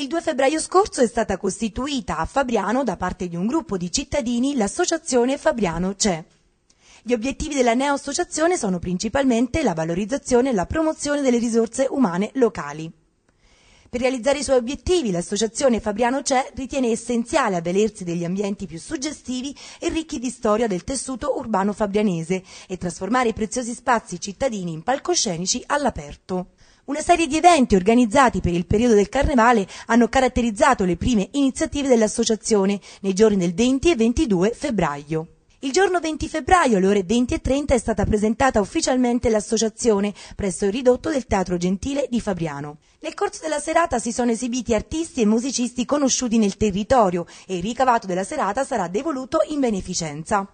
Il 2 febbraio scorso è stata costituita a Fabriano da parte di un gruppo di cittadini l'associazione Fabriano CE. Gli obiettivi della neoassociazione sono principalmente la valorizzazione e la promozione delle risorse umane locali. Per realizzare i suoi obiettivi, l'associazione Fabriano C'è ritiene essenziale avvalersi degli ambienti più suggestivi e ricchi di storia del tessuto urbano fabrianese e trasformare i preziosi spazi cittadini in palcoscenici all'aperto. Una serie di eventi organizzati per il periodo del carnevale hanno caratterizzato le prime iniziative dell'associazione nei giorni del 20 e 22 febbraio. Il giorno 20 febbraio alle ore 20.30 è stata presentata ufficialmente l'associazione presso il ridotto del Teatro Gentile di Fabriano. Nel corso della serata si sono esibiti artisti e musicisti conosciuti nel territorio e il ricavato della serata sarà devoluto in beneficenza.